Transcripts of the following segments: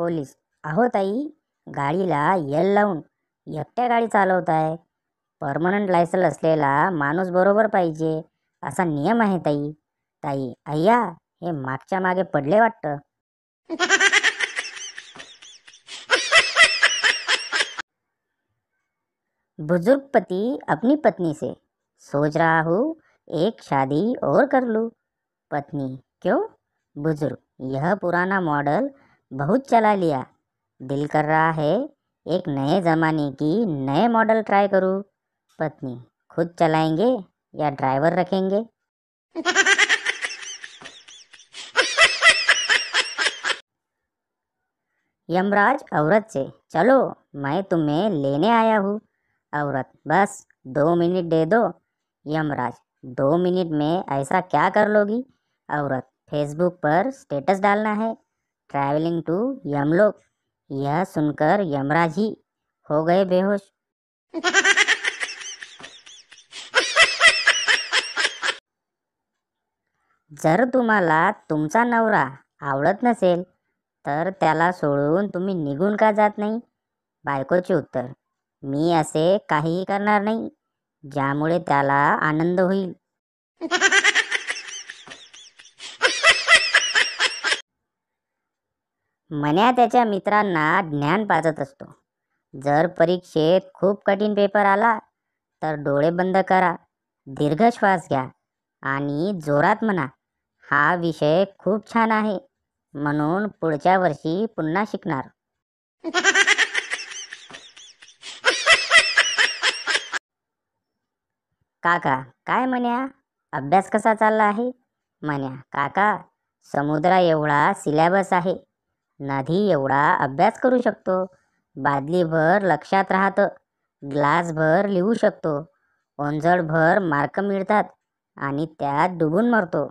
police अहो ताई गाडीला येल लावून एकट्या गाडी चालवताय परमनंट लायसन असलेला माणूस बरोबर पाहिजे असा नियम आहे ताई ताई अय्या हे मागच्या मागे पडले वाटतं बुजुर्ग पती अपनी पत्नी से सोच रहा हूँ एक शादी और कर पत्नी क्यों बुजुर्ग यह पुराना मॉडल बहुत चला लिया दिल कर रहा है एक नए ज़माने की नए मॉडल ट्राई करूँ पत्नी खुद चलाएंगे या ड्राइवर रखेंगे यमराज औरत से चलो मैं तुम्हें लेने आया हूँ औरत बस दो मिनट दे दो यमराज दो मिनट में ऐसा क्या कर लोगी औरत फेसबुक पर स्टेटस डालना है ट्रैवलिंग टू यमलोक यह सुनकर यमराज ही हो गए बेहोश जर तुम्हाला तुमचा नवरा आवडत नसेल तर त्याला सोडून तुम्ही निघून का जात नाही बायकोचे उत्तर मी असे काहीही करणार नाही ज्यामुळे त्याला आनंद होईल मन्या त्याच्या मित्रांना ज्ञान पाजत असतो जर परीक्षेत खूप कठीण पेपर आला तर डोळे बंद करा दीर्घ श्वास घ्या आणि जोरात म्हणा हा विषय खूप छान आहे म्हणून पुढच्या वर्षी पुन्हा शिकणार काका काय म्हण्या अभ्यास कसा चालला आहे म्हण्या काका समुद्रा एवढा सिलेबस आहे नाधी एवढा अभ्यास करू शकतो बादलीभर लक्षात राहतं भर लिहू शकतो भर मार्क मिळतात आणि त्यात डुबून मरतो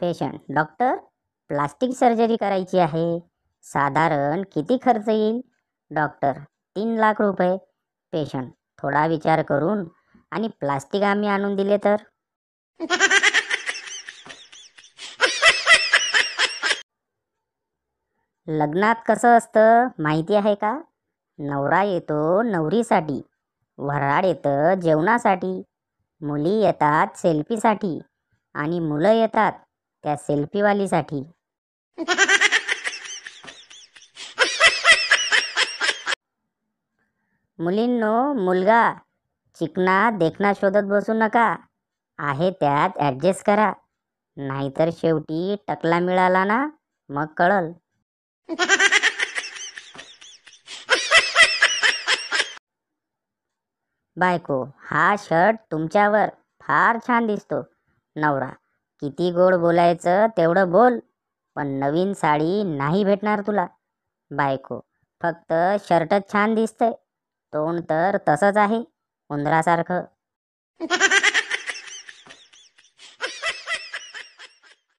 पेशंट डॉक्टर प्लास्टिक सर्जरी करायची आहे साधारण किती खर्च येईल डॉक्टर तीन लाख रुपये पेशंट थोडा विचार करून आणि प्लास्टिक आम्ही आणून दिले तर लग्नात कसं असतं माहिती आहे का नवरा येतो नवरीसाठी वराड येतं जेवणासाठी मुली येतात सेल्फीसाठी आणि मुलं येतात त्या सेल्फीवालीसाठी मुलींनो मुलगा चिकना देखणा शोधत बसू नका आहे त्यात ॲडजस्ट करा नाहीतर शेवटी टकला मिळाला ना मग कळल बायको हा शर्ट तुमच्यावर फार छान दिसतो नवरा किती गोड बोलायचं तेवढं बोल पण नवीन साडी नाही भेटणार तुला बायको फक्त शर्टच छान दिसतंय तोंड तर तसंच आहे उंदरासारखं